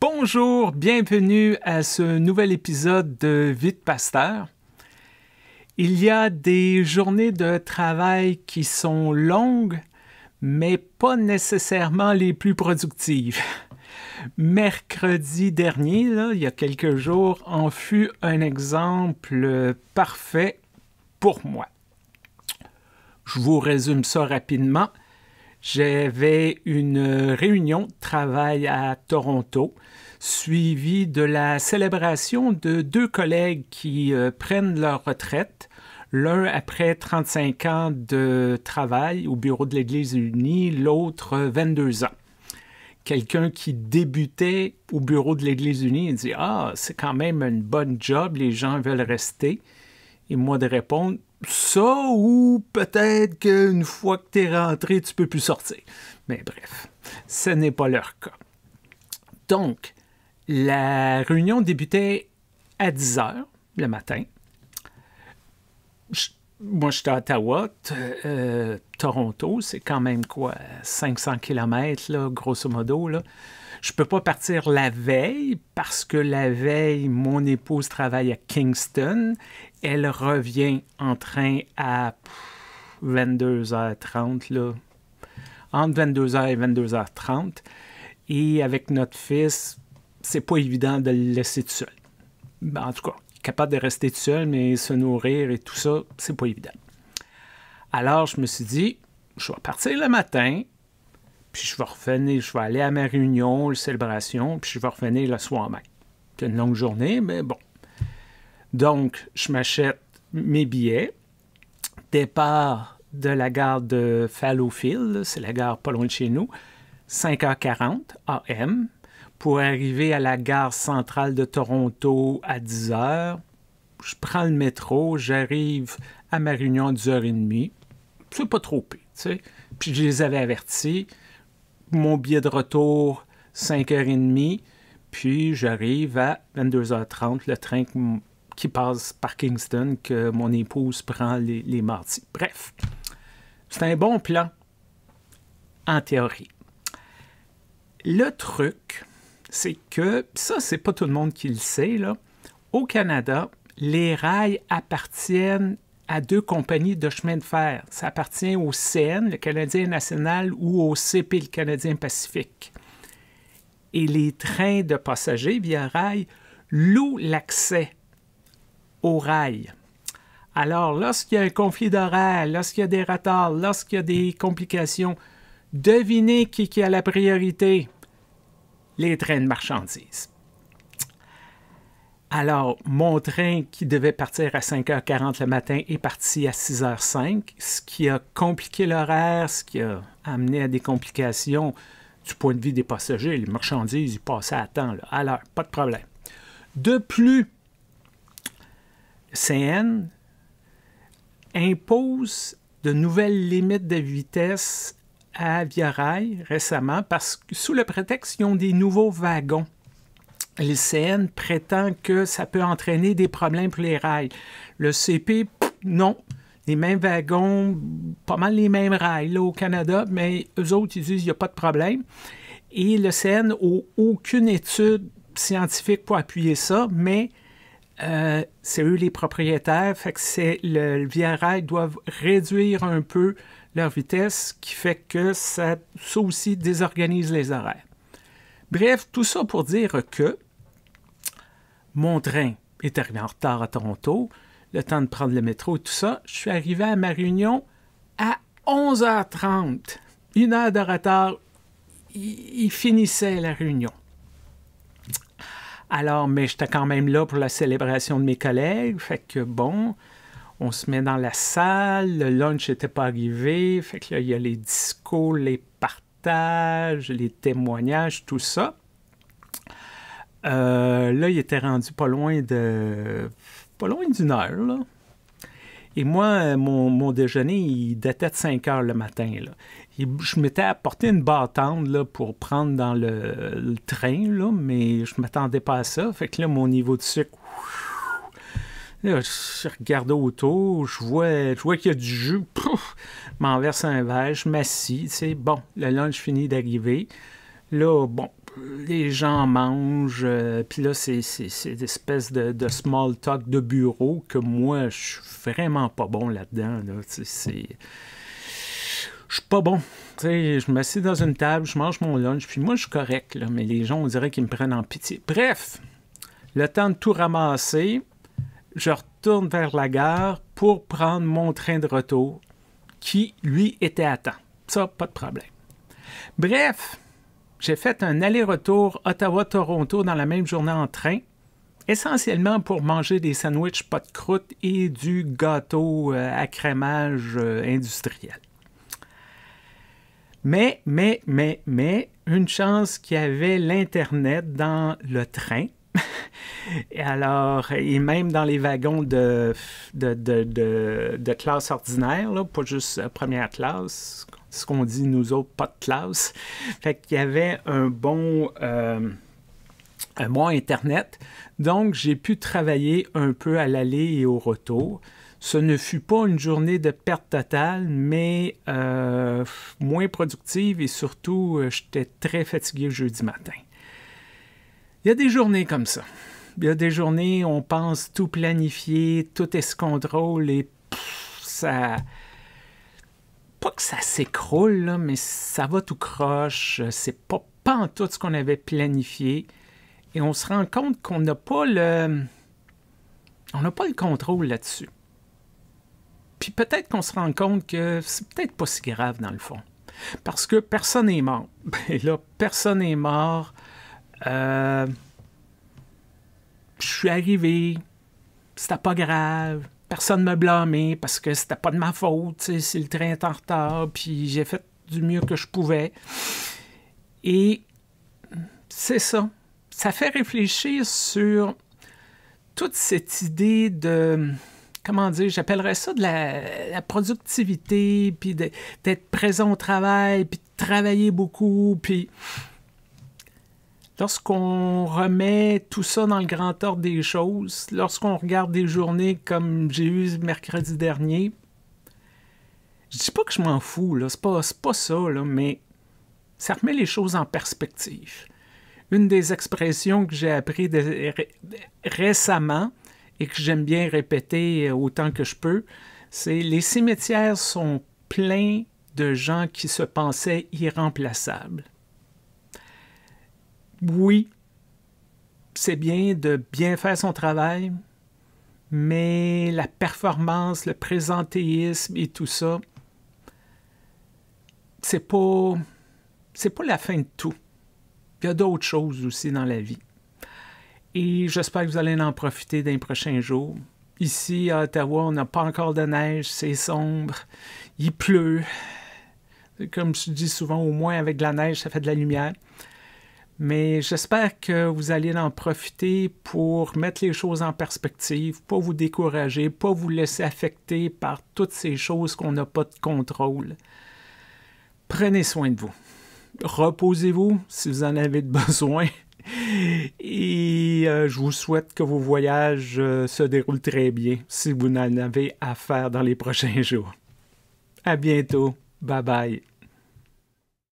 Bonjour, bienvenue à ce nouvel épisode de Vite Pasteur. Il y a des journées de travail qui sont longues, mais pas nécessairement les plus productives. Mercredi dernier, il y a quelques jours, en fut un exemple parfait pour moi. Je vous résume ça rapidement. J'avais une réunion de travail à Toronto, suivie de la célébration de deux collègues qui euh, prennent leur retraite. L'un après 35 ans de travail au bureau de l'Église unie, l'autre 22 ans quelqu'un qui débutait au bureau de l'Église unie dit Ah, c'est quand même une bonne job, les gens veulent rester. Et moi de répondre ça ou peut-être qu'une fois que tu es rentré, tu peux plus sortir. Mais bref, ce n'est pas leur cas. Donc, la réunion débutait à 10 h le matin. Je, moi, j'étais à Ottawa. Euh, Toronto, c'est quand même quoi, 500 km, là, grosso modo. Là. Je peux pas partir la veille parce que la veille, mon épouse travaille à Kingston elle revient en train à 22h30, là. entre 22h et 22h30. Et avec notre fils, c'est pas évident de le laisser tout seul. Ben, en tout cas, capable de rester tout seul, mais se nourrir et tout ça, c'est pas évident. Alors, je me suis dit, je vais partir le matin, puis je vais revenir, je vais aller à ma réunion, la célébration, puis je vais revenir le soir même. C'est une longue journée, mais bon, donc, je m'achète mes billets. Départ de la gare de Fallowfield, c'est la gare pas loin de chez nous, 5h40 AM, pour arriver à la gare centrale de Toronto à 10h. Je prends le métro, j'arrive à ma réunion à 10h30. C'est pas trop pire, tu sais. Puis je les avais avertis. Mon billet de retour, 5h30. Puis j'arrive à 22h30, le train qui passe par Kingston que mon épouse prend les, mardis. Bref, c'est un bon plan en théorie. Le truc, c'est que, ça, c'est pas tout le monde qui le sait, là, au Canada, les rails appartiennent à deux compagnies de chemin de fer. Ça appartient au CN, le Canadien national, ou au CP, le Canadien Pacifique. Et les trains de passagers via rail louent l'accès au rail. Alors, lorsqu'il y a un conflit d'horaire, lorsqu'il y a des retards, lorsqu'il y a des complications, devinez qui, a la priorité? Les trains de marchandises. Alors, mon train qui devait partir à 5h40 le matin est parti à 6h05, ce qui a compliqué l'horaire, ce qui a amené à des complications du point de vue des passagers. Les marchandises, ils passaient à temps, Alors, pas de problème. De plus, CN impose de nouvelles limites de vitesse à Via Rail récemment parce que sous le prétexte qu'ils ont des nouveaux wagons. Le CN prétend que ça peut entraîner des problèmes pour les rails. Le CP, non. Les mêmes wagons, pas mal les mêmes rails au Canada, mais eux autres, ils disent qu'il n'y a pas de problème. Et le CN n'a aucune étude scientifique pour appuyer ça, mais euh, c'est eux les propriétaires, fait que c'est le, le doivent réduire un peu leur vitesse, qui fait que ça, aussi désorganise les horaires. Bref, tout ça pour dire que mon train est arrivé en retard à Toronto, le temps de prendre le métro et tout ça, je suis arrivé à ma réunion à 11h30. Une heure de retard, il finissait la réunion. Alors, mais j'étais quand même là pour la célébration de mes collègues. Fait que bon, on se met dans la salle, le lunch n'était pas arrivé. Fait que là, il y a les discours, les partages, les témoignages, tout ça. Euh, là, il était rendu pas loin de. pas loin d'une heure, là. Et moi, euh, mon, mon déjeuner, il datait de 5 heures le matin. je m'étais apporté une bâtande là, pour prendre dans le, train, mais je ne m'attendais pas à ça. Fait que là, mon niveau de sucre... je regarde autour, je vois, je vois qu'il y a du jus, m'en verse un verre, je m'assis, bon, le lunch finit d'arriver. Là, bon, les gens mangent, euh, puis là, c'est des espèces de, small talk de bureau que moi, je suis vraiment pas bon là-dedans. je suis pas bon. je m'assieds dans une table, je mange mon lunch, puis moi, je suis correct, mais les gens, on dirait qu'ils me prennent en pitié. Bref, le temps de tout ramasser, je retourne vers la gare pour prendre mon train de retour qui, lui, était à temps. Ça, pas de problème. Bref, j'ai fait un aller-retour Ottawa-Toronto dans la même journée en train, essentiellement pour manger des sandwichs pas de croûte et du gâteau euh, à crémage euh, industriel. Mais, mais, mais, mais, une chance qu'il y avait l'Internet dans le train. et alors, et même dans les wagons de, de, classe ordinaire, pas juste euh, première classe, ce qu'on dit nous autres, pas de classe. Fait qu'il y avait un bon, euh, Internet. Donc, j'ai pu travailler un peu à l'aller et au retour. Ce ne fut pas une journée de perte totale, mais euh, moins productive et surtout, euh, j'étais très fatigué jeudi matin. Il y a des journées comme ça. Il y a des journées, on pense tout planifier, tout est ce et ça, pas que ça s'écroule, mais ça va tout croche. C'est pas, pas en tout ce qu'on avait planifié. Et on se rend compte qu'on n'a pas le. On n'a pas le contrôle là-dessus. Puis peut-être qu'on se rend compte que c'est peut-être pas si grave dans le fond. Parce que personne n'est mort. Et ben là, personne n'est mort. Euh, je suis arrivé. C'était pas grave personne me blâmait parce que c'était pas de ma faute, si le train en retard, puis j'ai fait du mieux que je pouvais. Et c'est ça. Ça fait réfléchir sur toute cette idée de, comment dire, j'appellerais ça de la, la productivité, puis d'être présent au travail, puis de travailler beaucoup, puis Lorsqu'on remet tout ça dans le grand ordre des choses, lorsqu'on regarde des journées comme j'ai eu mercredi dernier, je dis pas que je m'en fous, là, c'est pas, ça, mais ça remet les choses en perspective. Une des expressions que j'ai appris récemment et que j'aime bien répéter euh, autant que je peux, c'est les cimetières sont pleins de gens qui se pensaient irremplaçables oui, c'est bien de bien faire son travail, mais la performance, le présentéisme et tout ça, c'est pas c'est pas la fin de tout. Il y a d'autres choses aussi dans la vie. Et j'espère que vous allez en profiter dans les prochains jours. Ici à Ottawa, on n'a pas encore de neige, c'est sombre, il pleut. Comme je dis souvent, au moins avec de la neige, ça fait de la lumière mais j'espère que vous allez en profiter pour mettre les choses en perspective, pas vous décourager, pas vous laisser affecter par toutes ces choses qu'on n'a pas de contrôle. Prenez soin de vous. Reposez-vous si vous en avez besoin. Et euh, je vous souhaite que vos voyages euh, se déroulent très bien si vous n'en avez à faire dans les prochains jours. À bientôt. Bye bye.